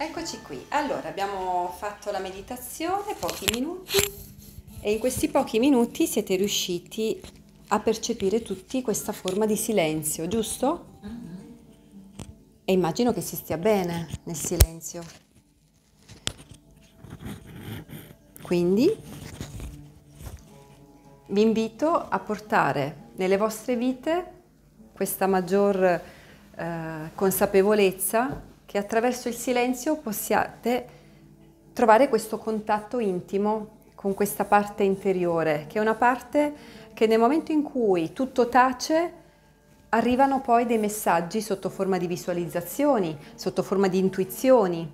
Eccoci qui, allora abbiamo fatto la meditazione, pochi minuti, e in questi pochi minuti siete riusciti a percepire tutti questa forma di silenzio, giusto? E immagino che si stia bene nel silenzio. Quindi vi invito a portare nelle vostre vite questa maggior eh, consapevolezza che attraverso il silenzio possiate trovare questo contatto intimo con questa parte interiore, che è una parte che nel momento in cui tutto tace arrivano poi dei messaggi sotto forma di visualizzazioni, sotto forma di intuizioni.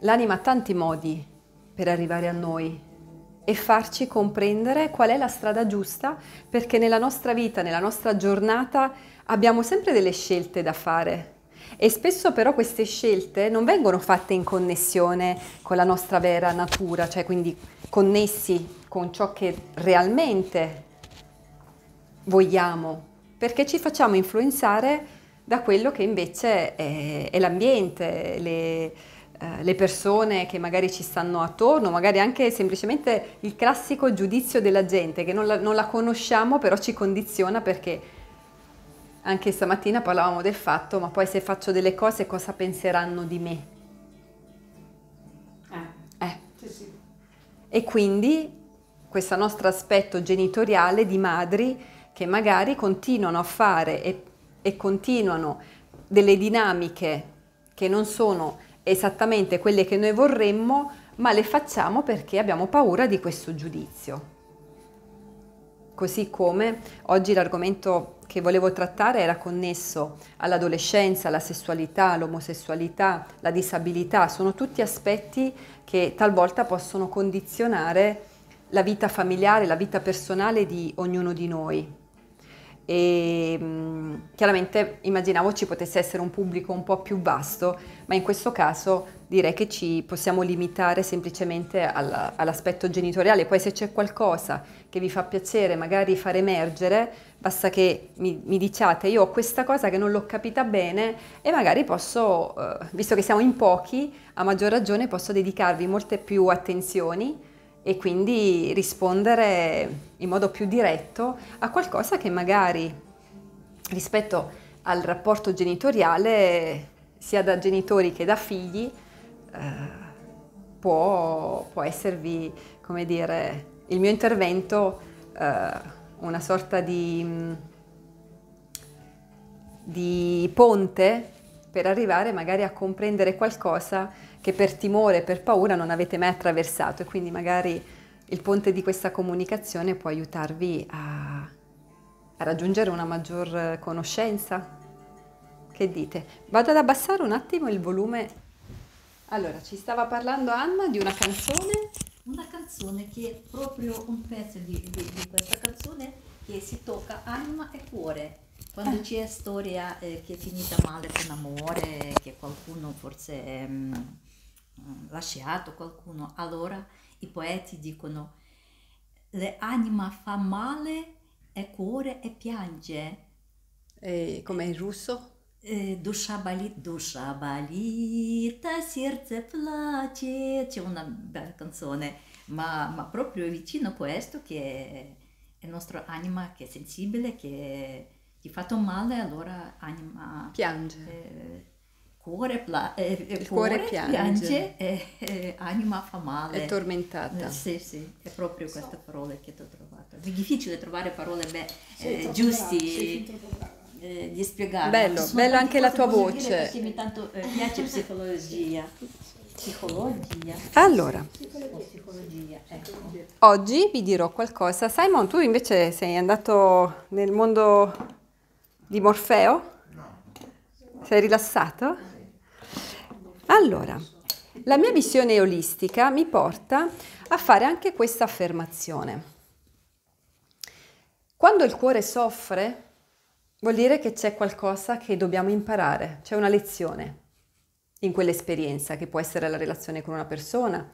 L'anima ha tanti modi per arrivare a noi, e farci comprendere qual è la strada giusta, perché nella nostra vita, nella nostra giornata abbiamo sempre delle scelte da fare e spesso però queste scelte non vengono fatte in connessione con la nostra vera natura, cioè quindi connessi con ciò che realmente vogliamo, perché ci facciamo influenzare da quello che invece è, è l'ambiente, le, eh, le persone che magari ci stanno attorno, magari anche semplicemente il classico giudizio della gente che non la, non la conosciamo però ci condiziona perché anche stamattina parlavamo del fatto, ma poi se faccio delle cose cosa penseranno di me? Eh. eh. Sì, sì. E quindi questo nostro aspetto genitoriale di madri che magari continuano a fare e, e continuano delle dinamiche che non sono esattamente quelle che noi vorremmo, ma le facciamo perché abbiamo paura di questo giudizio. Così come oggi l'argomento che volevo trattare era connesso all'adolescenza, alla sessualità, all'omosessualità, alla disabilità, sono tutti aspetti che talvolta possono condizionare la vita familiare, la vita personale di ognuno di noi e mm, chiaramente immaginavo ci potesse essere un pubblico un po' più vasto, ma in questo caso direi che ci possiamo limitare semplicemente alla, all'aspetto genitoriale, poi se c'è qualcosa che vi fa piacere magari far emergere, basta che mi, mi diciate io ho questa cosa che non l'ho capita bene e magari posso, eh, visto che siamo in pochi, a maggior ragione posso dedicarvi molte più attenzioni e quindi rispondere in modo più diretto a qualcosa che magari rispetto al rapporto genitoriale sia da genitori che da figli eh, può, può, esservi, come dire, il mio intervento eh, una sorta di, di ponte per arrivare magari a comprendere qualcosa che per timore, per paura non avete mai attraversato e quindi magari il ponte di questa comunicazione può aiutarvi a, a raggiungere una maggior conoscenza. Che dite? Vado ad abbassare un attimo il volume. Allora, ci stava parlando Anna di una canzone. Una canzone che è proprio un pezzo di, di, di questa canzone che si tocca anima e cuore. Quando eh. c'è storia eh, che è finita male con amore, che qualcuno forse... Ehm, eh, lasciato qualcuno, allora i poeti dicono le anima fa male e cuore e piange. E come in russo? Душа болит, душа болит, а сердце плачет. C'è una bella canzone, ma, ma proprio vicino a questo che è il nostro anima che è sensibile, che ti ha fatto male, allora anima... Piange. Eh, Cuore, pla- eh, eh, il cuore, cuore piange, piange e, e, anima fa male. È tormentata. Eh, sì, sì, è proprio so. questa parola che ti ho trovato. È difficile trovare parole beh, eh, giuste eh, di spiegare. Bello, bella anche la tua voce. Perché mi tanto eh, piace psicologia. Psicologia. Allora, psicologia, ecco. oggi vi dirò qualcosa. Simon, tu invece sei andato nel mondo di Morfeo? No. Sei rilassato? Allora, la mia visione olistica mi porta a fare anche questa affermazione. Quando il cuore soffre, vuol dire che c'è qualcosa che dobbiamo imparare, c'è una lezione in quell'esperienza, che può essere la relazione con una persona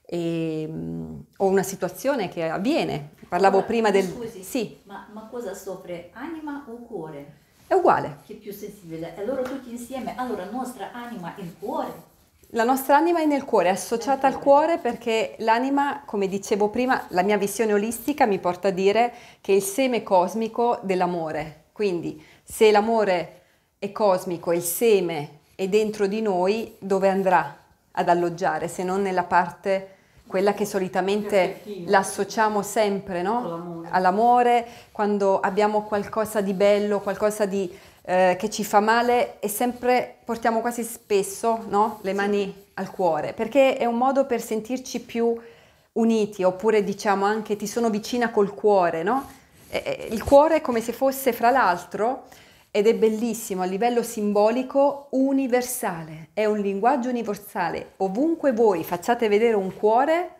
e, ehm, o una situazione che avviene. Parlavo allora, prima del... Scusi, sì. ma, ma cosa soffre, anima o cuore? È uguale. Che più sensibile. E loro tutti insieme, allora nostra anima e il cuore. La nostra anima è nel cuore, è associata al cuore perché l'anima, come dicevo prima, la mia visione olistica mi porta a dire che è il seme cosmico dell'amore. Quindi se l'amore è cosmico, il seme è dentro di noi, dove andrà ad alloggiare se non nella parte quella che solitamente l'associamo sempre no? all'amore. quando abbiamo qualcosa di bello, qualcosa di, eh, che ci fa male e sempre portiamo quasi spesso no? le mani sì. al cuore, perché è un modo per sentirci più uniti, oppure diciamo anche ti sono vicina col cuore, no? il cuore è come se fosse fra l'altro ed è bellissimo a livello simbolico universale, è un linguaggio universale, ovunque voi facciate vedere un cuore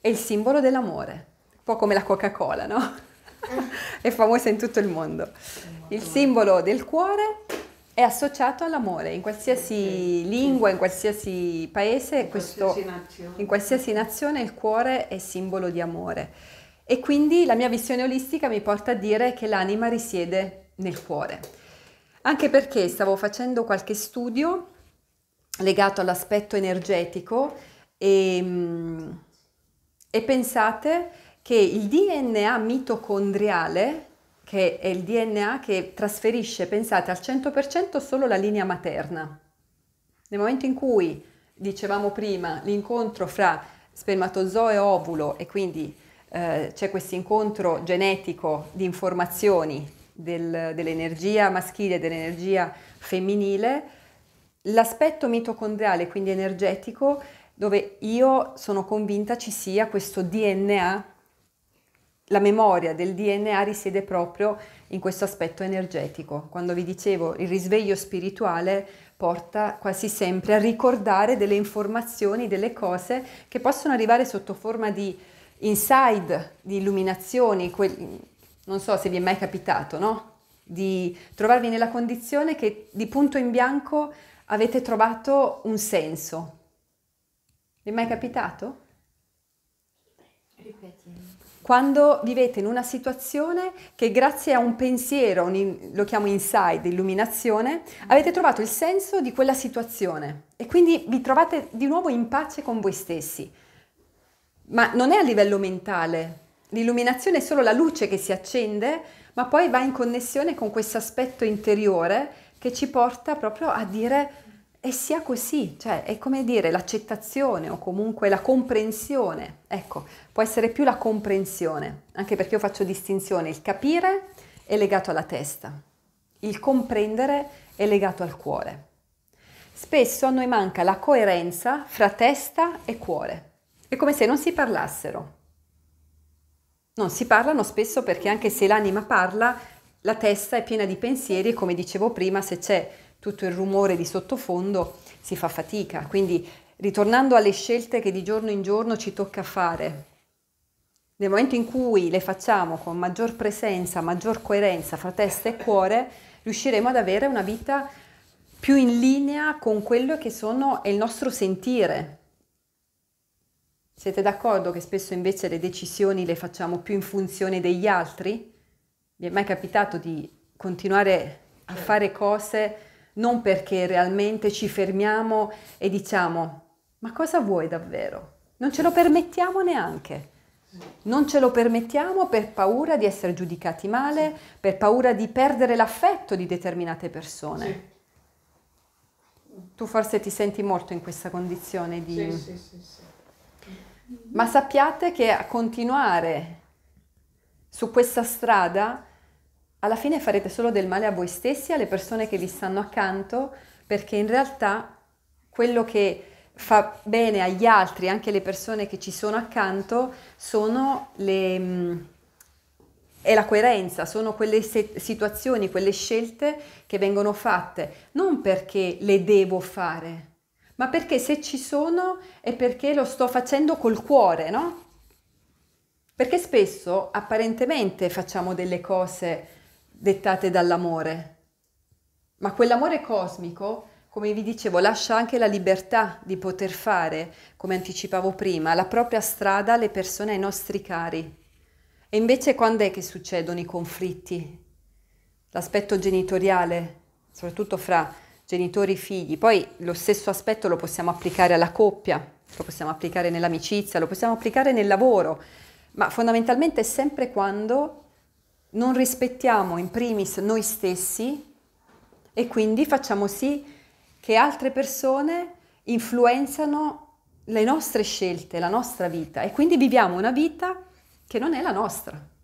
è il simbolo dell'amore, un po' come la Coca-Cola, no? è famosa in tutto il mondo. Il simbolo del cuore è associato all'amore, in qualsiasi lingua, in qualsiasi paese, in, questo, qualsiasi in qualsiasi nazione il cuore è simbolo di amore. E quindi la mia visione olistica mi porta a dire che l'anima risiede nel cuore anche perché stavo facendo qualche studio legato all'aspetto energetico e, mm, e pensate che il DNA mitocondriale, che è il DNA che trasferisce, pensate, al 100% solo la linea materna. Nel momento in cui, dicevamo prima, l'incontro fra spermatozoo e ovulo e quindi eh, c'è questo incontro genetico di informazioni del, dell'energia maschile e dell'energia femminile, l'aspetto mitocondriale, quindi energetico, dove io sono convinta ci sia questo DNA, la memoria del DNA risiede proprio in questo aspetto energetico. Quando vi dicevo il risveglio spirituale porta quasi sempre a ricordare delle informazioni, delle cose che possono arrivare sotto forma di inside, di illuminazioni, non so se vi è mai capitato, no? Di trovarvi nella condizione che di punto in bianco avete trovato un senso. Vi è mai capitato? Ripeti. Quando vivete in una situazione che grazie a un pensiero, un, lo chiamo inside, illuminazione, mm. avete trovato il senso di quella situazione e quindi vi trovate di nuovo in pace con voi stessi. Ma non è a livello mentale, L'illuminazione è solo la luce che si accende, ma poi va in connessione con questo aspetto interiore che ci porta proprio a dire e sia così, cioè è come dire l'accettazione o comunque la comprensione, ecco, può essere più la comprensione, anche perché io faccio distinzione, il capire è legato alla testa, il comprendere è legato al cuore. Spesso a noi manca la coerenza fra testa e cuore, è come se non si parlassero. Non si parlano spesso perché anche se l'anima parla, la testa è piena di pensieri e come dicevo prima, se c'è tutto il rumore di sottofondo si fa fatica. Quindi ritornando alle scelte che di giorno in giorno ci tocca fare, nel momento in cui le facciamo con maggior presenza, maggior coerenza fra testa e cuore, riusciremo ad avere una vita più in linea con quello che sono, è il nostro sentire, siete d'accordo che spesso invece le decisioni le facciamo più in funzione degli altri? Vi è mai capitato di continuare a fare cose non perché realmente ci fermiamo e diciamo ma cosa vuoi davvero? Non ce lo permettiamo neanche. Non ce lo permettiamo per paura di essere giudicati male, per paura di perdere l'affetto di determinate persone. Sì. Tu forse ti senti molto in questa condizione di... Sì, sì, Sì, ma sappiate che a continuare su questa strada alla fine farete solo del male a voi stessi, alle persone che vi stanno accanto, perché in realtà quello che fa bene agli altri, anche alle persone che ci sono accanto, sono le, mm, è la coerenza, sono quelle situazioni, quelle scelte che vengono fatte, non perché le devo fare, ma perché se ci sono è perché lo sto facendo col cuore, no? Perché spesso apparentemente facciamo delle cose dettate dall'amore, ma quell'amore cosmico, come vi dicevo, lascia anche la libertà di poter fare, come anticipavo prima, la propria strada alle persone, ai nostri cari. E invece quando è che succedono i conflitti? L'aspetto genitoriale, soprattutto fra genitori figli. Poi lo stesso aspetto lo possiamo applicare alla coppia, lo possiamo applicare nell'amicizia, lo possiamo applicare nel lavoro, ma fondamentalmente è sempre quando non rispettiamo in primis noi stessi e quindi facciamo sì che altre persone influenzano le nostre scelte, la nostra vita e quindi viviamo una vita che non è la nostra.